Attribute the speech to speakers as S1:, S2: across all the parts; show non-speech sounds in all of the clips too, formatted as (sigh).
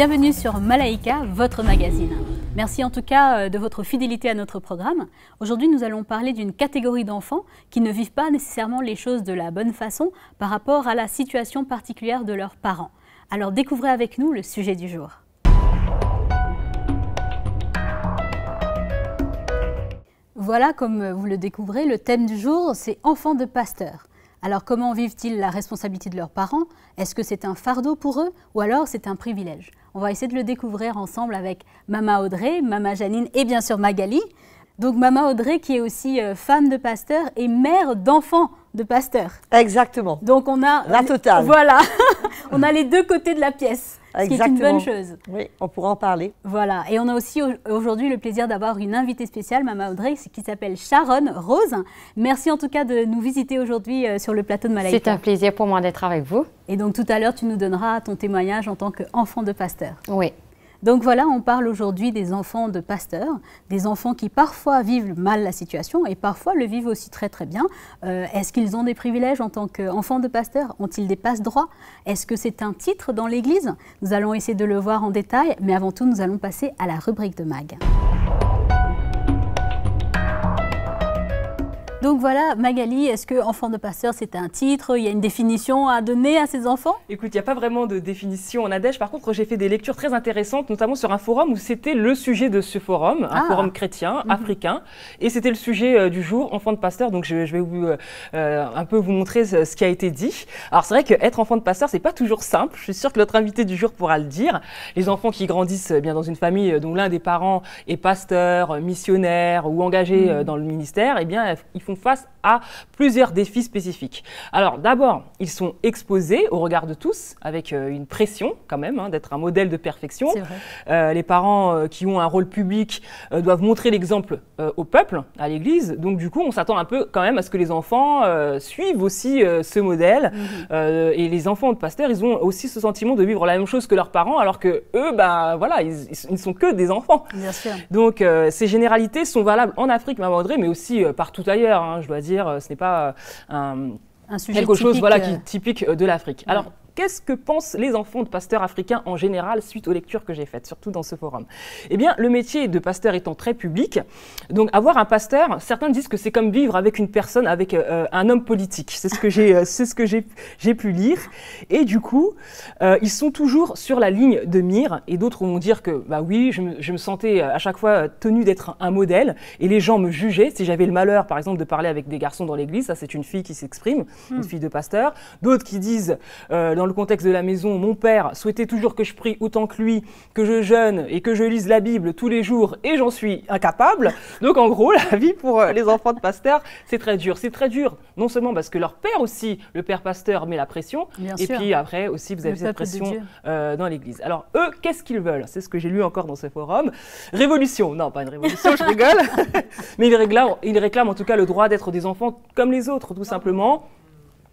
S1: Bienvenue sur Malaika, votre magazine. Merci en tout cas euh, de votre fidélité à notre programme. Aujourd'hui, nous allons parler d'une catégorie d'enfants qui ne vivent pas nécessairement les choses de la bonne façon par rapport à la situation particulière de leurs parents. Alors découvrez avec nous le sujet du jour. Voilà, comme vous le découvrez, le thème du jour, c'est enfants de pasteur. Alors comment vivent-ils la responsabilité de leurs parents Est-ce que c'est un fardeau pour eux ou alors c'est un privilège On va essayer de le découvrir ensemble avec Mama Audrey, Mama Janine et bien sûr Magali. Donc Maman Audrey qui est aussi euh, femme de pasteur et mère d'enfants de pasteur. Exactement. Donc on a... La totale. Voilà, (laughs) on a les deux côtés de la pièce. Ce qui est une bonne chose. Oui, on pourra en parler. Voilà, et on a aussi aujourd'hui le plaisir d'avoir une invitée spéciale, Mama Audrey, qui s'appelle Sharon Rose. Merci en tout cas de nous visiter aujourd'hui euh, sur le plateau de Malaïka. C'est un plaisir pour moi d'être avec vous. Et donc tout à l'heure, tu nous donneras ton témoignage en tant qu'enfant de pasteur. Oui, donc voilà, on parle aujourd'hui des enfants de pasteurs, des enfants qui parfois vivent mal la situation et parfois le vivent aussi très très bien. Euh, est-ce qu'ils ont des privilèges en tant qu'enfants de pasteurs Ont-ils des passe-droits Est-ce que c'est un titre dans l'Église Nous allons essayer de le voir en détail, mais avant tout, nous allons passer à la rubrique de MAG. Donc voilà, Magali, est-ce que enfant de pasteur, c'est
S2: un titre Il y a une définition à donner à ces enfants Écoute, il n'y a pas vraiment de définition en adège, Par contre, j'ai fait des lectures très intéressantes, notamment sur un forum où c'était le sujet de ce forum, un ah. forum chrétien, mhm. africain. Et c'était le sujet euh, du jour, enfant de pasteur. Donc je, vais vous, euh, un peu vous montrer ce, qui a été dit. Alors c'est vrai qu'être enfant de pasteur, c'est pas toujours simple. Je suis sûre que notre invité du jour pourra le dire. Les enfants qui grandissent euh, bien dans une famille dont l'un des parents est pasteur, missionnaire ou engagé mhm. dans le ministère, eh bien, il faut face à plusieurs défis spécifiques. Alors d'abord, ils sont exposés au regard de tous, avec euh, une pression quand même hein, d'être un modèle de perfection. Euh, les parents euh, qui ont un rôle public doivent montrer l'exemple au peuple, à l'Église. Donc du coup, on s'attend un peu quand même à ce que les enfants suivent aussi ce modèle. Mhm. et les enfants de pasteurs, ils ont aussi ce sentiment de vivre la même chose que leurs parents, alors que eux, bah, voilà, ils, ne sont que des enfants. Donc ces généralités sont valables en Afrique, Maman Audrey, mais aussi partout ailleurs. Hein, je dois dire, euh, ce n'est pas euh, quelque chose voilà, qui, typique euh. de l'Afrique. Alors, qu'est-ce que pensent les enfants de pasteurs africains en général suite aux lectures que j'ai faites, surtout dans ce forum Eh bien, le métier de pasteur étant très public, donc avoir un pasteur, certains disent que c'est comme vivre avec une personne, avec euh, euh, un homme politique. C'est ce que j'ai, euh, c'est ce que j'ai, pu lire. Et du coup, ils sont toujours sur la ligne de mire. Et d'autres vont dire que, bah oui, je me, sentais à chaque fois tenu d'être un, modèle, et les gens me jugeaient si j'avais le malheur, par exemple, de parler avec des garçons dans l'église. Ça, c'est une fille qui s'exprime, une hmm. fille de pasteur. D'autres qui disent dans le contexte de la maison, mon père souhaitait toujours que je prie autant que lui, que je jeûne et que je lise la Bible tous les jours, et j'en suis incapable. Donc en gros, (laughs) la vie pour euh, les enfants de pasteurs, c'est très dur. C'est très dur, non seulement parce que leur père aussi, le père pasteur, met la pression, et puis après aussi, vous avez cette pression euh, dans l'Église. Alors eux, qu'est-ce qu'ils veulent C'est ce que j'ai lu encore dans ce forum. Révolution, non, pas une révolution, je (laughs) rigole, (laughs) mais réclament, ils réclament en tout cas le droit d'être des enfants comme les autres, tout simplement.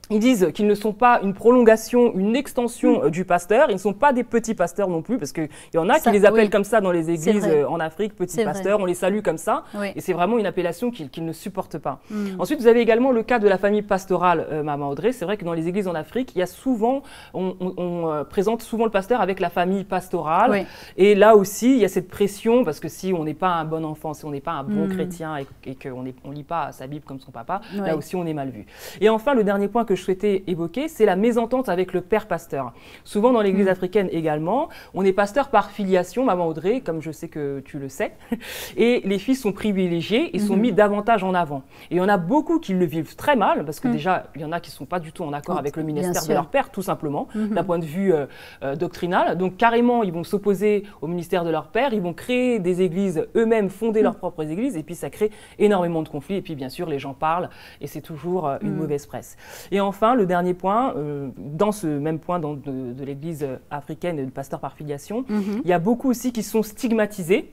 S2: Ils disent qu'ils ne sont pas une prolongation, une extension euh, du pasteur. Ils ne sont pas des petits pasteurs non plus, parce qu'il y en a qui les appellent comme ça dans les églises euh, en Afrique, petits pasteurs. On les salue comme ça. Et c'est vraiment une appellation qu'ils ne supportent pas. Hmm. Ensuite, vous avez également le cas de la famille pastorale, euh, Maman Audrey. C'est vrai que dans les églises en Afrique, il y a souvent, on, présente souvent le pasteur avec la famille pastorale. Et là aussi, il y a cette pression, parce que si on n'est pas un bon enfant, si on n'est pas un bon hmm. chrétien et, qu'on ne lit pas sa Bible comme son papa, là aussi, on est mal vu. Et enfin, le dernier point que je souhaitais évoquer, c'est la mésentente avec le père pasteur. Souvent dans l'Église hmm. africaine également, on est pasteur par filiation, maman Audrey, comme je sais que tu le sais, (laughs) et les fils sont privilégiés et sont hmm. mis davantage en avant. Et il y en a beaucoup qui le vivent très mal, parce que hmm. déjà, il y en a qui ne sont pas du tout en accord oh, avec le ministère de leur père, tout simplement, d'un point de vue euh, euh, doctrinal. Donc carrément, ils vont s'opposer au ministère de leur père, ils vont créer des églises eux-mêmes, fonder leurs propres églises, et puis ça crée énormément de conflits, et puis bien sûr, les gens parlent, et c'est toujours euh, une mauvaise presse. Et en enfin, le dernier point, euh, dans ce même point de, l'Église africaine et du pasteur par filiation, mhm. il y a beaucoup aussi qui sont stigmatisés,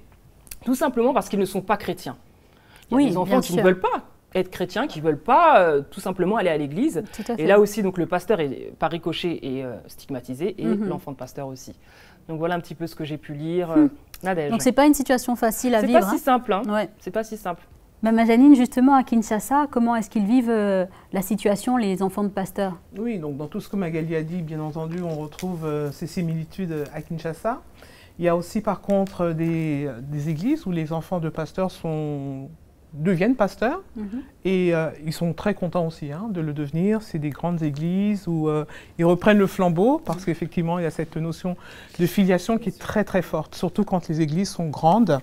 S2: tout simplement parce qu'ils ne sont pas chrétiens.
S3: Il y a oui, des enfants qui ne veulent
S2: pas être chrétiens, qui ne veulent pas euh, tout simplement aller à l'église. Et là aussi, donc, le pasteur, est, par ricochet, est euh, stigmatisé et mhm. l'enfant de pasteur aussi. Donc voilà un petit peu ce que j'ai pu lire. Hum. Nadège. Donc c'est pas
S1: une situation facile à vivre. Hein. Hein. C'est
S2: pas, si simple, c'est pas si simple.
S1: Maman Janine, justement, à Kinshasa, comment est-ce qu'ils vivent euh, la situation, les enfants de
S3: pasteurs Oui, donc dans tout ce que Magali a dit, bien entendu, on retrouve euh, ces similitudes euh, à Kinshasa. Il y a aussi, par contre, des, églises où les enfants de pasteurs deviennent pasteurs mhm. et ils sont très contents aussi hein, de le devenir. C'est des grandes églises où ils reprennent le flambeau parce mhm. qu'effectivement, il y a cette notion de filiation qui est très très forte, surtout quand les églises sont grandes.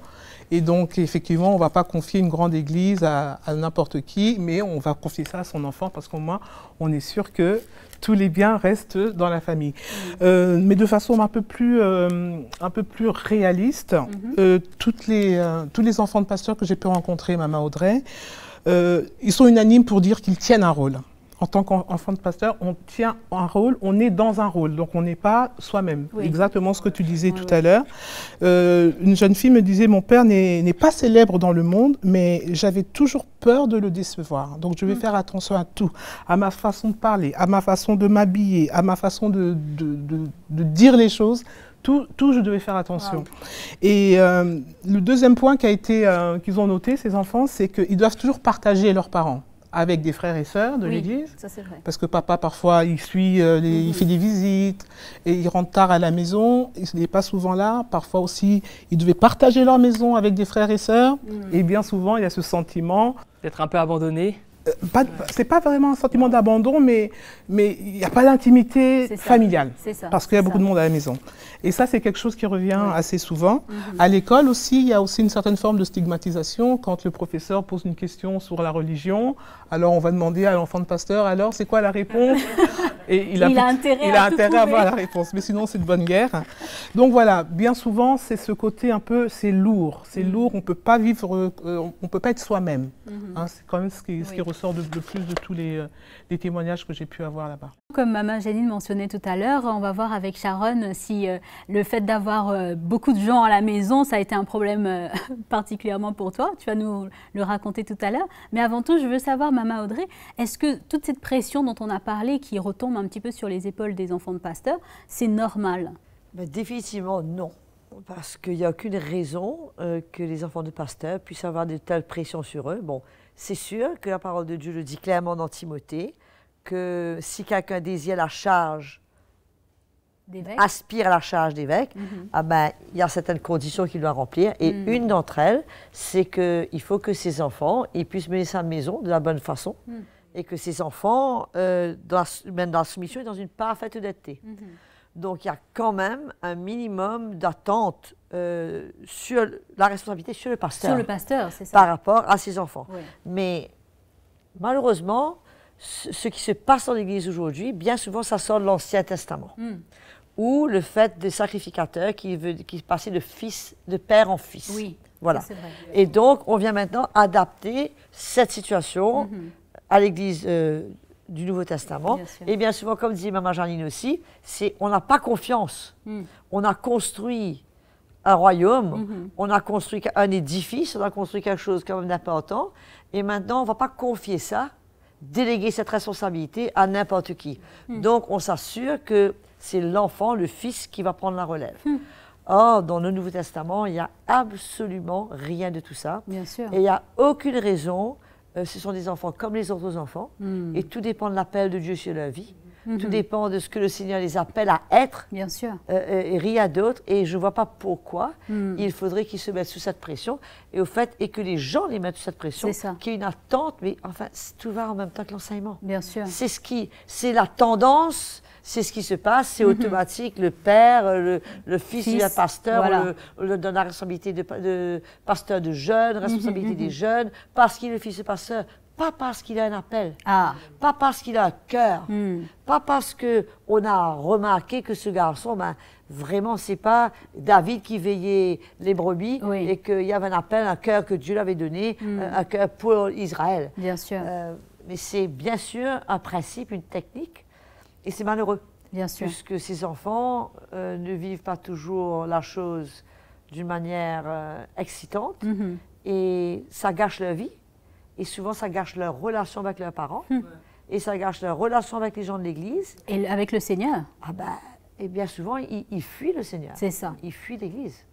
S3: Et donc, effectivement, on ne va pas confier une grande église à, n'importe qui, mais on va confier ça à son enfant parce qu'au moins, on est sûr que tous les biens restent dans la famille. Euh, mais de façon un peu plus, euh, un peu plus réaliste, mhm. euh, toutes les, tous les enfants de pasteurs que j'ai pu rencontrer, Maman Audrey, ils sont unanimes pour dire qu'ils tiennent un rôle en tant qu'enfant de pasteur, on tient un rôle, on est dans un rôle, donc on n'est pas soi-même. Exactement ce que tu disais tout à l'heure. Euh, une jeune fille me disait, mon père n'est pas célèbre dans le monde, mais j'avais toujours peur de le décevoir. Donc je vais mm. faire attention à tout, à ma façon de parler, à ma façon de m'habiller, à ma façon de, dire les choses tout, je devais faire attention. Et euh, le deuxième point euh, qu'ils ont noté ces enfants, c'est qu'ils doivent toujours partager leurs parents avec des frères et sœurs de l'église. Parce que papa parfois il suit, euh, il mm-hmm. fait des visites et il rentre tard à la maison. Il n'est pas souvent là. Parfois aussi, il devait partager leur maison avec des frères et sœurs. Mm. Et bien souvent, il y a ce sentiment d'être un peu abandonné. Ce euh, n'est C'est pas vraiment un sentiment d'abandon, mais mais il n'y a pas d'intimité familiale parce qu'il y a beaucoup de monde à la maison. Et ça, c'est quelque chose qui revient assez souvent. Mm-hmm. À l'école aussi, il y a aussi une certaine forme de stigmatisation quand le professeur pose une question sur la religion. Alors on va demander à l'enfant de pasteur, alors c'est quoi la réponse Et il a, intérêt, à, avoir la réponse, mais sinon c'est une bonne guerre. Donc voilà, bien souvent c'est ce côté un peu, c'est lourd, c'est mhm. lourd, on peut pas vivre, euh, on peut pas être soi-même. Mhm. Hein, c'est quand même ce qui, ressort de, plus de tous euh, les témoignages que j'ai pu avoir là-bas.
S1: Comme Maman Janine mentionnait tout à l'heure, on va voir avec Sharon si euh, le fait d'avoir euh, beaucoup de gens à la maison, ça a été un problème euh, (laughs) particulièrement pour toi. Tu vas nous le raconter tout à l'heure. Mais avant tout, je veux savoir, Maman Audrey, est-ce que toute cette pression dont on a parlé, qui retombe un petit peu sur les épaules des enfants de pasteur, c'est normal ben, Définitivement non.
S4: Parce qu'il n'y a aucune raison que les enfants de pasteur puissent avoir de telles pressions sur eux. Bon, c'est sûr que la parole de Dieu le dit clairement dans Timothée que si quelqu'un désire la charge, d'évêque, aspire à la charge d'évêque, mhm. ah ben, il y a certaines conditions qu'il doit remplir. Et mhm. une d'entre elles, c'est qu'il faut que ses enfants ils puissent mener sa maison de la bonne façon mhm. et que ses enfants euh, dans même dans la soumission et dans une parfaite honnêteté. Donc il y a quand même un minimum d'attente euh, sur la responsabilité sur le pasteur. Sur le pasteur, c'est ça. Par rapport à ses enfants. Mais malheureusement, ce qui se passe dans l'Église aujourd'hui, bien souvent, ça sort de l'Ancien Testament. Hmm. Ou le fait des sacrificateurs qui, passaient de, fils, de père en fils. Oui. Voilà. Et donc, on vient maintenant adapter cette situation hmm, hmm. à l'Église euh, du Nouveau Testament. et bien souvent, comme dit Maman Janine aussi, c'est on n'a pas confiance. On a construit un royaume, on a construit un édifice, on a construit quelque chose quand même d'important. Et maintenant, on ne va pas confier ça déléguer cette responsabilité à n'importe qui. Hmm. Donc, on s'assure que c'est l'enfant, le fils, qui va prendre la relève. Hmm. Or, dans le Nouveau Testament, il n'y a absolument rien de tout ça. Bien sûr. Et il n'y a aucune raison. Euh, ce sont des enfants comme les autres enfants. Hmm. Et tout dépend de l'appel de Dieu sur leur vie. Tout mhm. dépend de ce que le Seigneur les appelle à être. Bien sûr. Euh, euh, et rien d'autre. Et je ne vois pas pourquoi hmm. il faudrait qu'ils se mettent sous cette pression. Et au fait, et que les gens les mettent sous cette pression. Qu'il y ait une attente, mais enfin, tout va en même temps que l'enseignement. Bien sûr. C'est ce qui, c'est la tendance. C'est ce qui se passe, c'est mhm. automatique. Le père, euh, le, fils, d'un pasteur, le, donne la responsabilité de, pasteur de jeunes, mhm, responsabilité des jeunes, parce qu'il est le fils du pasteur, pas parce qu'il a un appel, ah. pas parce qu'il a un cœur, hmm. pas parce que on a remarqué que ce garçon, ben, vraiment, c'est pas David qui veillait les brebis et qu'il y avait un appel, un cœur que Dieu l'avait donné, hmm. euh, un cœur pour Israël. Bien sûr. Euh, mais c'est bien sûr un principe, une technique, et c'est malheureux. Bien sûr. Puisque ces enfants euh, ne vivent pas toujours la chose d'une manière excitante mhm. et ça gâche leur vie. Et souvent, ça gâche leur relation avec leurs parents. Hmm. Et ça gâche leur relation avec les gens de l'Église.
S1: Et avec le Seigneur. Ah ben, et bien souvent, ils, fuit fuient le Seigneur. C'est ça. Ils fuient l'Église.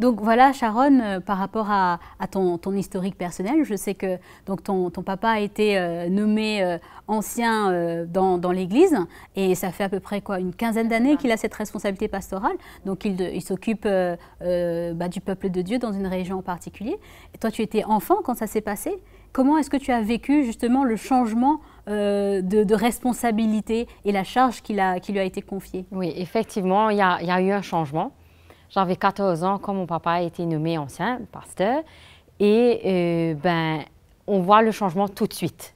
S1: Donc voilà, Sharon, euh, par rapport à, ton, historique personnel, je sais que donc ton, papa a été euh, nommé euh, ancien dans, l'Église et ça fait à peu près quoi une quinzaine d'années qu'il a cette responsabilité pastorale. Donc il, s'occupe bah, du peuple de Dieu dans une région en particulier. Et toi, tu étais enfant quand ça s'est passé. Comment est-ce que tu as vécu justement le changement euh, de, responsabilité et la charge qui, lui a été confiée Oui, effectivement, il y, a eu un changement.
S5: J'avais 14 ans quand mon papa a été nommé ancien pasteur. Et euh, ben, on voit le changement tout de suite.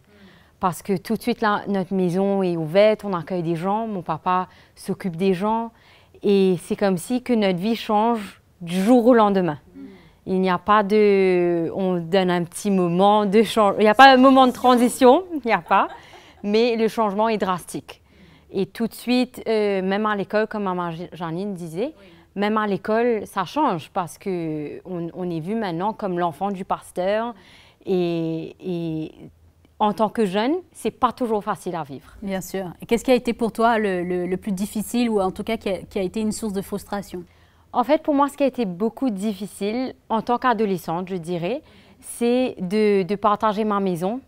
S5: Parce que tout de suite, notre maison est ouverte, on accueille des gens, mon papa s'occupe des gens. Et c'est comme si que notre vie change du jour au lendemain. Il n'y a pas de... On donne un petit moment de Il n'y a pas un moment de transition, (laughs) il n'y a pas. Mais le changement est drastique. Et tout de suite, euh, même à l'école, comme Maman Janine disait, même à l'école, ça change parce qu'on on est vu maintenant comme l'enfant du pasteur. Et, en tant que jeune, c'est pas toujours facile à vivre.
S1: Bien sûr. Qu'est-ce qui a été pour toi le, plus difficile ou en tout cas qui a été une source de frustration
S5: en fait, pour moi, ce qui a été beaucoup difficile en tant qu'adolescente, je dirais, c'est de, partager ma maison,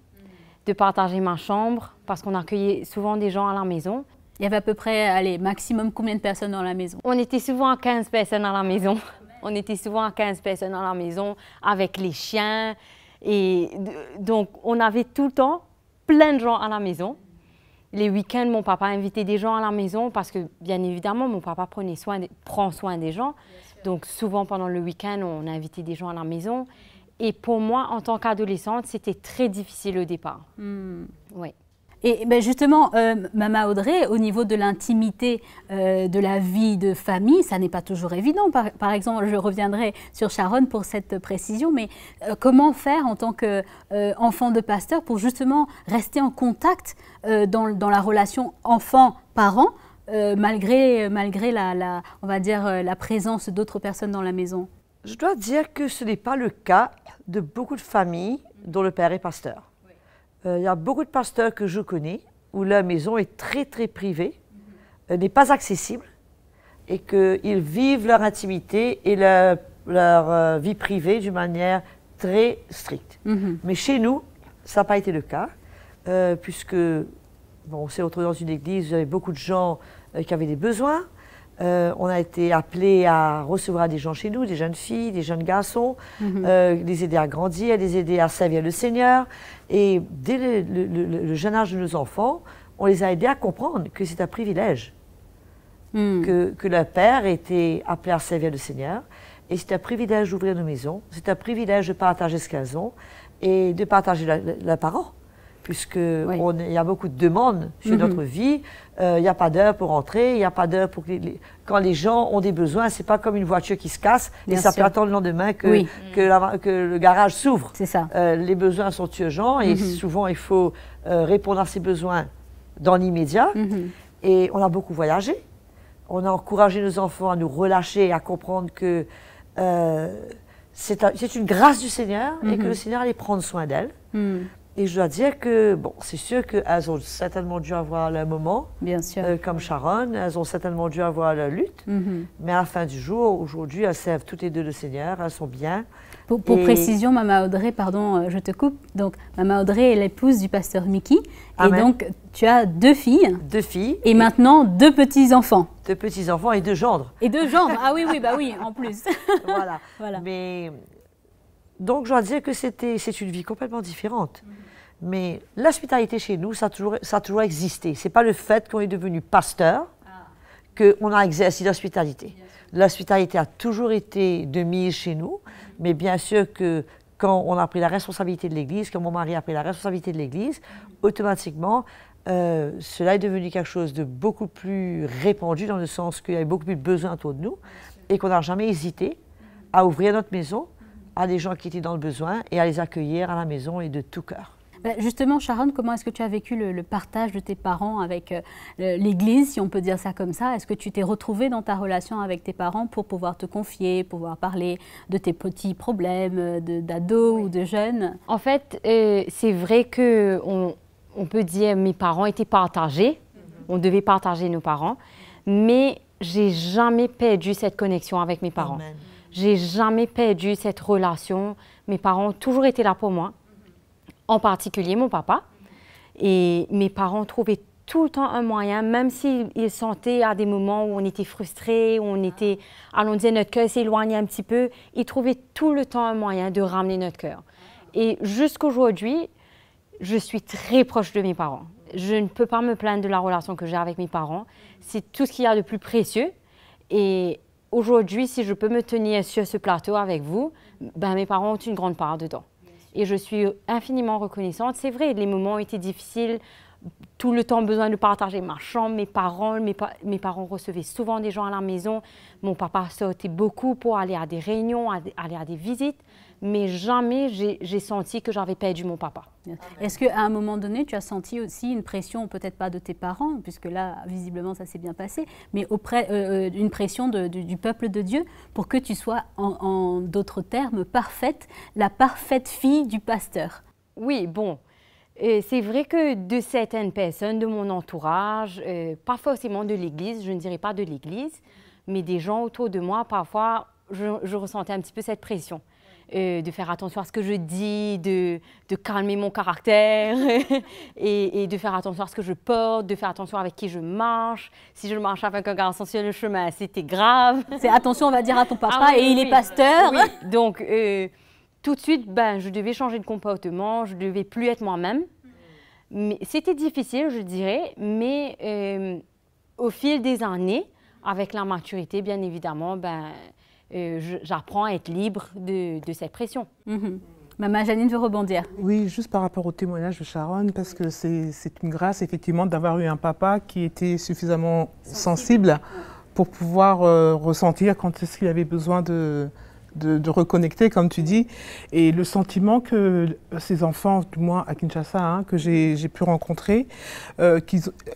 S5: de partager ma chambre, parce qu'on accueillait souvent des gens à la maison. Il y avait à peu près, allez, maximum combien de personnes dans la maison On était souvent à 15 personnes à la maison. (laughs) On était souvent à 15 personnes à la maison avec les chiens. Et donc, on avait tout le temps plein de gens à la maison les week-ends, mon papa invitait des gens à la maison parce que, bien évidemment, mon papa prenait soin prend soin des gens. Donc, souvent, pendant le week-end, on invitait des gens à la maison. Et pour moi, en tant qu'adolescente, c'était très difficile au départ.
S1: Hmm. Oui. Et ben, justement, euh, Mama Audrey, au niveau de l'intimité euh, de la vie de famille, ça n'est pas toujours évident. Par, exemple, je reviendrai sur Sharon pour cette précision, mais euh, comment faire en tant qu'enfant de pasteur pour justement rester en contact dans, la relation enfant-parent malgré, la présence d'autres personnes dans la maison
S4: Je dois dire que ce n'est pas le cas de beaucoup de familles dont le père est pasteur il euh, y a beaucoup de pasteurs que je connais où la maison est très très privée, euh, n'est pas accessible et qu'ils vivent leur intimité et leur, euh, vie privée d'une manière très stricte. Mhm. Mais chez nous, ça n'a pas été le cas, puisque bon, on s'est retrouvé dans une église, il y avait beaucoup de gens qui avaient des besoins, euh, on a été appelé à recevoir des gens chez nous, des jeunes filles, des jeunes garçons, mhm. euh, les aider à grandir, les aider à servir le Seigneur. Et dès le, jeune âge de nos enfants, on les a aidés à comprendre que c'est un privilège, hmm. que, que, leur père était appelé à servir le Seigneur. Et c'est un privilège d'ouvrir nos maisons, c'est un privilège de partager ce qu'elles ont et de partager la, la parole puisqu'il il y a beaucoup de demandes sur mhm. notre vie. Euh, il n'y a pas d'heure pour entrer, il n'y a pas d'heure pour... quand les gens ont des besoins, c'est pas comme une voiture qui se casse et ça peut attendre le lendemain que, le garage s'ouvre. C'est ça. Euh, les besoins sont urgents et mhm. souvent il faut euh, répondre à ces besoins dans l'immédiat. Mhm. Et on a beaucoup voyagé. On a encouragé nos enfants à nous relâcher, et à comprendre que c'est une grâce du Seigneur et que le Seigneur allait prendre soin d'elles. Et je dois dire que, bon, c'est sûr qu'elles ont certainement dû avoir le moment. Bien sûr. Euh, comme Sharon, elles ont certainement dû avoir la lutte. Mm-hmm. Mais à la fin du jour, aujourd'hui, elles servent toutes les deux le Seigneur, elles sont bien. Pour, précision,
S1: Mama Audrey, pardon, euh, je te coupe. Donc, Mama Audrey est l'épouse du pasteur Mickey. Et donc, tu as deux filles. Deux filles. Et, maintenant, deux petits-enfants. Deux petits-enfants et deux gendres.
S4: Et deux gendres. ah oui, oui, bah oui, en plus. (laughs) voilà. Mais, donc, je dois dire que c'est une vie complètement différente. Mais l'hospitalité chez nous, ça a toujours, existé. Ce n'est pas le fait qu'on est devenu pasteur ah. qu'on a exercé l'hospitalité. L'hospitalité a toujours été de mise chez nous, mhm. mais bien sûr que quand on a pris la responsabilité de l'Église, quand mon mari a pris la responsabilité de l'Église, mhm. automatiquement, euh, cela est devenu quelque chose de beaucoup plus répandu dans le sens qu'il y avait beaucoup plus de besoins autour de nous et qu'on n'a jamais hésité à ouvrir notre maison mhm. à des gens qui étaient dans le besoin et à les accueillir à la maison et de tout cœur.
S1: Bah, justement, Sharon, comment est-ce que tu as vécu le, partage de tes parents avec euh, l'Église, si on peut dire ça comme ça Est-ce que tu t'es retrouvée dans ta relation avec tes parents pour pouvoir te confier, pouvoir parler de tes petits problèmes euh, d'ados ou de jeune En fait, euh, c'est vrai que on, peut dire mes parents étaient partagés.
S5: Mhm. On devait partager nos parents, mais j'ai jamais perdu cette connexion avec mes parents. J'ai jamais perdu cette relation. Mes parents ont toujours été là pour moi en particulier mon papa. Et mes parents trouvaient tout le temps un moyen, même s'ils sentaient à des moments où on était frustrés, où on était, allons dire, notre cœur s'éloignait un petit peu, ils trouvaient tout le temps un moyen de ramener notre cœur. Et jusqu'aujourd'hui, je suis très proche de mes parents. Je ne peux pas me plaindre de la relation que j'ai avec mes parents. C'est tout ce qu'il y a de plus précieux. Et aujourd'hui, si je peux me tenir sur ce plateau avec vous, ben mes parents ont une grande part dedans. Et je suis infiniment reconnaissante. C'est vrai, les moments étaient difficiles. Tout le temps, besoin de partager ma chambre, mes parents. Mes, parents recevaient souvent des gens à la maison. Mon papa sortait beaucoup pour aller à des réunions, aller à des visites mais jamais j'ai senti que
S1: j'avais perdu mon papa. Est-ce qu'à un moment donné, tu as senti aussi une pression, peut-être pas de tes parents, puisque là, visiblement, ça s'est bien passé, mais auprès euh, euh, une pression du peuple de Dieu pour que tu sois, en, d'autres termes, parfaite, la parfaite fille du pasteur Oui, bon. c'est vrai que de certaines personnes de mon entourage,
S5: euh, pas forcément de l'Église, je ne dirais pas de l'Église, mais des gens autour de moi, parfois, je ressentais un petit peu cette pression. Euh, de faire attention à ce que je dis, de, calmer mon caractère (laughs) et, de faire attention à ce que je porte, de faire attention avec qui je marche. Si je marche avec un garçon sur le chemin, c'était grave. (laughs) C'est attention,
S1: on va dire à ton papa ah et il est pasteur.
S5: Donc euh, tout de suite, ben, je devais changer de comportement, je devais plus être moi-même. Mais c'était difficile, je dirais, mais euh, au fil des années, avec la maturité, bien évidemment, ben, euh, j'apprends à être libre de, cette pression.
S1: Mhm.
S3: Maman Janine veut rebondir. Oui, juste par rapport au témoignage de Sharon, parce que c'est une grâce effectivement d'avoir eu un papa qui était suffisamment sensible, pour pouvoir euh, ressentir quand est-ce qu'il avait besoin de, de, reconnecter, comme tu dis, et le sentiment que ces enfants, du moins à Kinshasa, hein, que j'ai pu rencontrer, euh,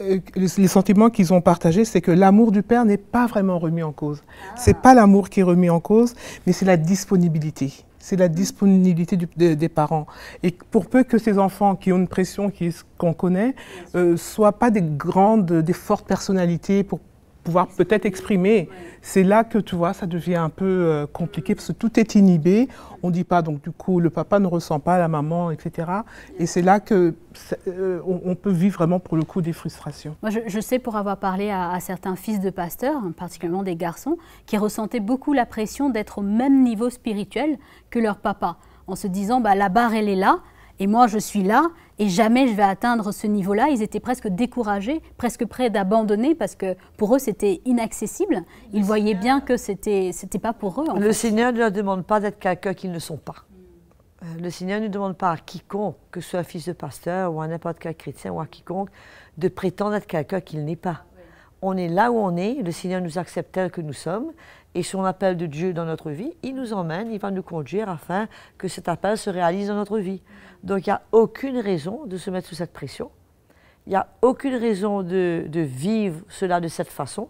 S3: euh, les sentiments qu'ils ont partagés, c'est que l'amour du père n'est pas vraiment remis en cause. Ah. C'est pas l'amour qui est remis en cause, mais c'est la disponibilité c'est la disponibilité des, parents. Et pour peu que ces enfants qui ont une pression qu'on connaît ne euh, soient pas des grandes, des fortes personnalités pour pouvoir peut-être exprimer. C'est là que tu vois, ça devient un peu euh, compliqué parce que tout est inhibé. On ne dit pas, donc du coup, le papa ne ressent pas la maman, etc. Et c'est là que euh, on, peut vivre vraiment pour le coup des frustrations.
S1: Moi, je, sais pour avoir parlé à, certains fils de pasteurs, hein, particulièrement des garçons, qui ressentaient beaucoup la pression d'être au même niveau spirituel que leur papa, en se disant, bah, la barre, elle est là, et moi, je suis là, et jamais je vais atteindre ce niveau-là. Ils étaient presque découragés, presque prêts d'abandonner parce que pour eux c'était inaccessible. Ils voyaient bien que c'était c'était pas pour eux. le Seigneur
S4: ne leur demande pas d'être quelqu'un qu'ils ne sont pas. Euh, le Seigneur ne demande pas à quiconque, que ce soit un fils de pasteur ou à n'importe quel chrétien ou à quiconque, de prétendre être quelqu'un qu'il n'est pas. On est là où on est, le Seigneur nous accepte tel que nous sommes, et son appel de Dieu dans notre vie, il nous emmène, il va nous conduire afin que cet appel se réalise dans notre vie. Donc il n'y a aucune raison de se mettre sous cette pression. Il n'y a aucune raison de, vivre cela de cette façon.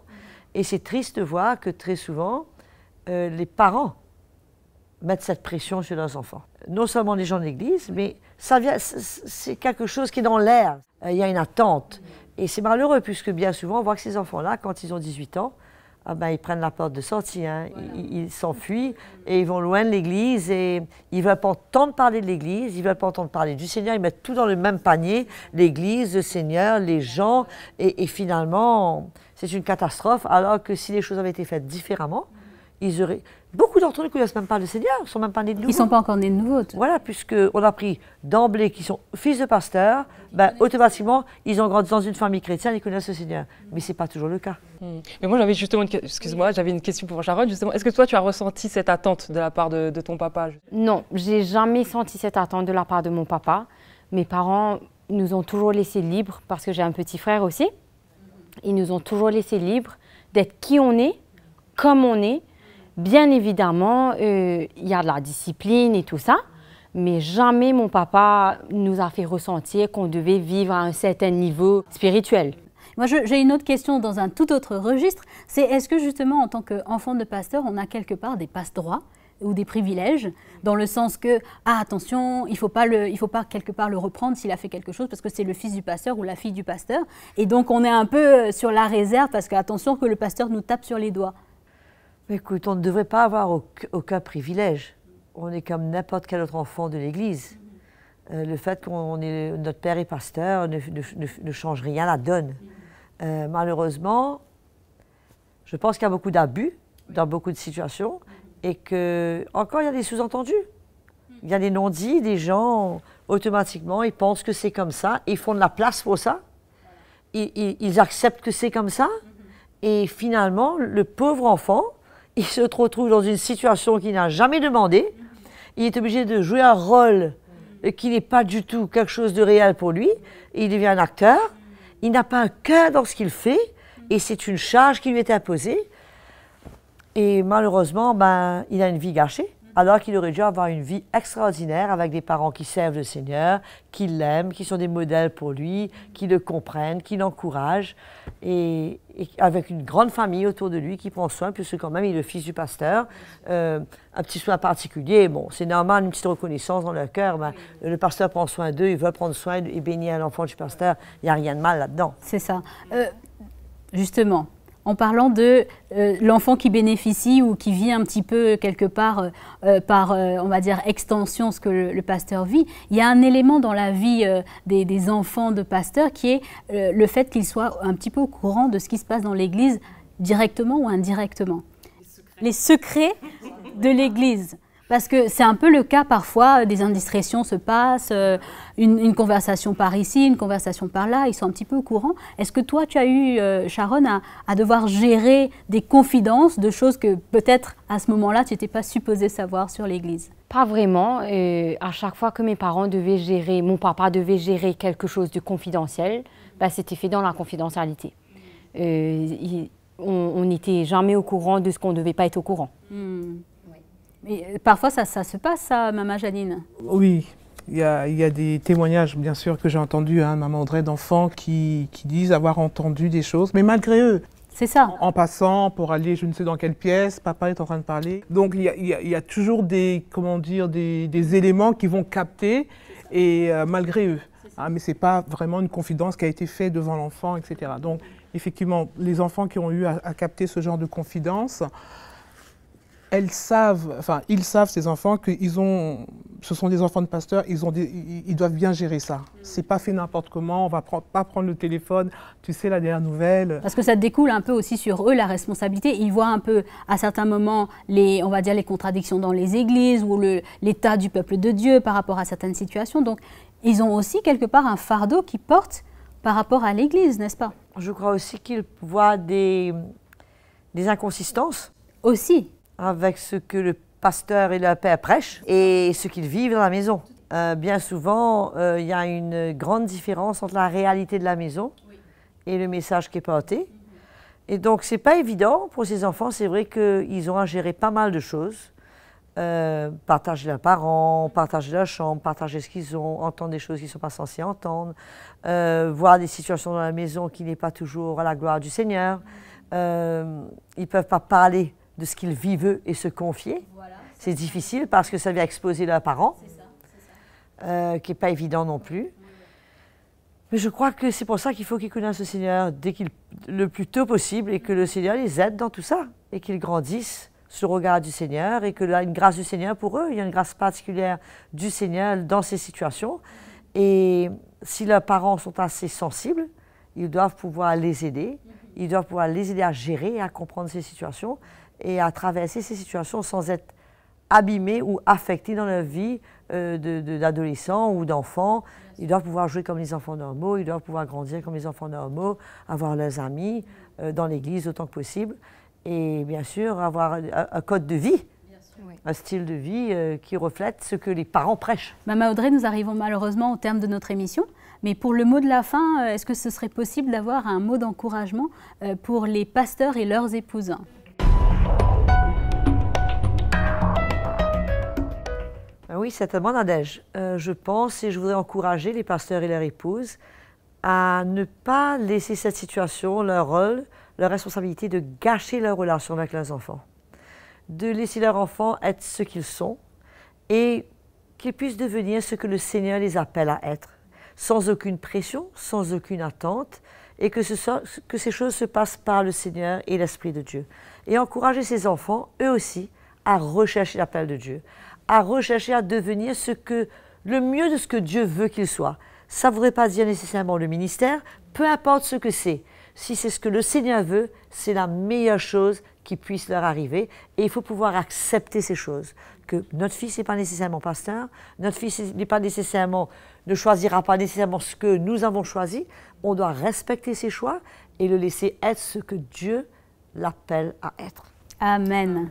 S4: Et c'est triste de voir que très souvent, euh, les parents mettent cette pression sur leurs enfants. Non seulement les gens de l'Église, mais ça vient, c'est quelque chose qui est dans l'air. Euh, il y a une attente. Et c'est malheureux puisque bien souvent, on voit que ces enfants-là, quand ils ont 18 ans, ah ben, ils prennent la porte de sortie, hein. ils s'enfuient et ils vont loin de l'église et ils ne veulent pas entendre parler de l'église, ils ne veulent pas entendre parler du Seigneur, ils mettent tout dans le même panier, l'église, le Seigneur, les gens, et finalement, c'est une catastrophe, alors que si les choses avaient été faites différemment, ils auraient... Beaucoup d'entre eux ne connaissent même pas le Seigneur, ils ne sont même pas nés de nouveau. Ils ne sont pas
S1: encore nés de nouveau.
S4: Voilà, puisqu'on a pris d'emblée qu'ils sont fils de pasteur, ben, automatiquement, ils ont grandi dans une famille chrétienne, et connaissent
S2: le Seigneur. Mais ce n'est pas toujours le cas. Hmm. Mais moi, j'avais justement une... Excuse-moi, j'avais une question pour Sharon, justement. Est-ce que toi, tu as ressenti cette attente de la part de, de ton papa
S5: Non, j'ai jamais senti cette attente de la part de mon papa. Mes parents nous ont toujours laissés libres, parce que j'ai un petit frère aussi. Ils nous ont toujours laissés libres d'être qui on est, comme on est, Bien évidemment, euh, il y a de la discipline et tout ça, mais jamais mon
S1: papa nous a fait ressentir qu'on devait vivre à un certain niveau spirituel. Moi, j'ai une autre question dans un tout autre registre. C'est est-ce que justement, en tant qu'enfant de pasteur, on a quelque part des passe-droits ou des privilèges, dans le sens que, ah, attention, il ne faut, pas quelque part le reprendre s'il a fait quelque chose, parce que c'est le fils du pasteur ou la fille du pasteur. Et donc, on est un peu euh, sur la réserve, parce que, attention, que le pasteur nous tape sur les doigts. Écoute, on ne devrait
S4: pas avoir aucun privilège. On est comme n'importe quel autre enfant de l'Église. Euh, le fait qu'on est notre père est pasteur ne, change rien la donne. Euh, malheureusement, je pense qu'il y a beaucoup d'abus dans beaucoup de situations et que encore il y a des sous-entendus. Il y a des non-dits, des gens automatiquement ils pensent que c'est comme ça, ils font de la place pour ça, ils acceptent que c'est comme ça et finalement le pauvre enfant il se retrouve dans une situation qu'il n'a jamais demandé. Il est obligé de jouer un rôle qui n'est pas du tout quelque chose de réel pour lui. Il devient un acteur. Il n'a pas un cœur dans ce qu'il fait. Et c'est une charge qui lui est imposée. Et malheureusement, ben, il a une vie gâchée alors qu'il aurait dû avoir une vie extraordinaire avec des parents qui servent le Seigneur, qui l'aiment, qui sont des modèles pour lui, qui le comprennent, qui l'encouragent, et, avec une grande famille autour de lui qui prend soin, puisque quand même il est le fils du pasteur. Euh, un petit soin particulier, bon, c'est normal, une petite reconnaissance dans leur cœur, ben, le pasteur prend soin d'eux, il veut prendre soin et bénir l'enfant du pasteur, il n'y a rien de mal là-dedans. C'est ça. Euh,
S1: justement, en parlant de euh, l'enfant qui bénéficie ou qui vit un petit peu quelque part euh, euh, par, on va dire, extension ce que le, pasteur vit, il y a un élément dans la vie des, enfants de pasteurs qui est le fait qu'ils soient un petit peu au courant de ce qui se passe dans l'Église directement ou indirectement. Les secrets de l'Église. Parce que c'est un peu le cas parfois, euh, des indiscrétions se passent, euh, une, conversation par ici, une conversation par là, ils sont un petit peu au courant. Est-ce que toi, tu as eu, euh, Sharon, à, devoir gérer des confidences, de choses que peut-être à ce moment-là, tu n'étais pas supposé savoir sur l'Église Pas vraiment. à chaque fois que mes parents
S5: devaient gérer, mon papa devait gérer quelque chose de confidentiel, bah, c'était fait dans la confidentialité. on n'était jamais au courant de ce qu'on ne devait pas être au courant.
S1: Hmm. Mais euh, parfois, ça, ça se passe, ça, Maman Janine
S3: Oui, il y, a, il y, a, des témoignages, bien sûr, que j'ai entendus, hein, maman Audrey, d'enfants qui, qui, disent avoir entendu des choses, mais malgré eux. C'est ça. En, passant pour aller je ne sais dans quelle pièce, papa est en train de parler. Donc il y a, il y a, toujours des, comment dire, des, éléments qui vont capter, et euh, malgré eux. Ah, mais ce n'est pas vraiment une confidence qui a été faite devant l'enfant, etc. Donc effectivement, les enfants qui ont eu à, à capter ce genre de confidence, elles savent, enfin, ils savent, ces enfants, que ils ont, ce sont des enfants de pasteurs, ils, ont ils, doivent bien gérer ça. C'est pas fait n'importe comment, on va pas prendre le téléphone, tu sais, la dernière nouvelle.
S1: Parce que ça découle un peu aussi sur eux, la responsabilité. Ils voient un peu, à certains moments, les, on va dire, les contradictions dans les églises ou l'état du peuple de Dieu par rapport à certaines situations. Donc, ils ont aussi quelque part un fardeau qu'ils portent par rapport à l'église, n'est-ce pas
S4: Je crois aussi qu'ils voient des, des inconsistances. Aussi, avec ce que le pasteur et le père prêchent et ce qu'ils vivent dans la maison. Euh, bien souvent, euh, il y a une grande différence entre la réalité de la maison et le message qui est porté. Et donc, c'est pas évident pour ces enfants. C'est vrai qu'ils ont à gérer pas mal de choses. Euh, partager leurs parents, partager leur chambre, partager ce qu'ils ont, entendre des choses qu'ils ne sont pas censés entendre, voir des situations dans la maison qui n'est pas toujours à la gloire du Seigneur. ils ne peuvent pas parler de ce qu'ils vivent eux et se confier. c'est difficile parce que ça vient exposer leurs parents, euh, qui n'est pas évident non plus. Mais je crois que c'est pour ça qu'il faut qu'ils connaissent le Seigneur dès le plus tôt possible et que le Seigneur les aide dans tout ça et qu'ils grandissent sous le regard du Seigneur et que a une grâce du Seigneur pour eux, il y a une grâce particulière du Seigneur dans ces situations. Et si leurs parents sont assez sensibles, ils doivent pouvoir les aider, mhm. ils doivent pouvoir les aider à gérer, et à comprendre ces situations et à traverser ces situations sans être abîmés ou affectés dans leur vie euh, d'adolescents ou d'enfants. Ils doivent pouvoir jouer comme les enfants normaux, ils doivent pouvoir grandir comme les enfants normaux, avoir leurs amis euh, dans l'église autant que possible et bien sûr avoir un, code de vie. un style de vie euh, qui reflète ce que les parents prêchent.
S1: Bah, Maman Audrey, nous arrivons malheureusement au terme de notre émission, mais pour le mot de la fin, est-ce que ce serait possible d'avoir un mot d'encouragement pour les pasteurs et leurs épouses
S4: oui, certainement, bon euh, je pense et je voudrais encourager les pasteurs et leurs épouses à ne pas laisser cette situation, leur rôle, leur responsabilité de gâcher leur relation avec leurs enfants. De laisser leurs enfants être ce qu'ils sont et qu'ils puissent devenir ce que le Seigneur les appelle à être, sans aucune pression, sans aucune attente, et que, que ces choses se passent par le Seigneur et l'Esprit de Dieu. Et encourager ces enfants, eux aussi, à rechercher l'appel de Dieu, à rechercher à devenir ce que le mieux de ce que Dieu veut qu'il soit. Ça ne voudrait pas dire nécessairement le ministère, peu importe ce que c'est. Si c'est ce que le Seigneur veut, c'est la meilleure chose qui puisse leur arriver. Et il faut pouvoir accepter ces choses. Que notre fils n'est pas nécessairement pasteur, notre fils n'est pas nécessairement, ne choisira pas nécessairement ce que nous avons choisi. On doit respecter ses choix et le laisser être ce que Dieu l'appelle à être.
S1: Amen.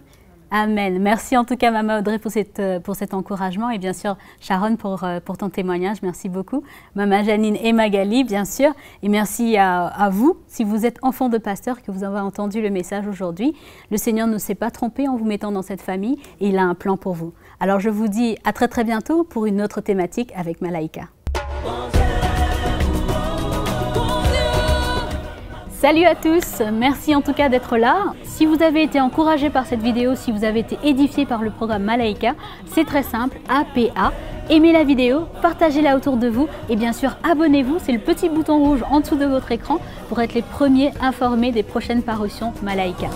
S1: Amen. Merci en tout cas, Mama Audrey, pour, cette, euh, pour cet encouragement et bien sûr, Sharon, pour, euh, pour ton témoignage. Merci beaucoup. maman Janine et Magali, bien sûr. Et merci à, à vous, si vous êtes enfant de pasteur, que vous avez entendu le message aujourd'hui. Le Seigneur ne s'est pas trompé en vous mettant dans cette famille et il a un plan pour vous. Alors, je vous dis à très très bientôt pour une autre thématique avec Malaika. Salut à tous, merci en tout cas d'être là. Si vous avez été encouragé par cette vidéo, si vous avez été édifié par le programme Malaïka, c'est très simple, APA. Aimez la vidéo, partagez-la autour de vous et bien sûr abonnez-vous, c'est le petit bouton rouge en dessous de votre écran pour être les premiers informés des prochaines parutions Malaika.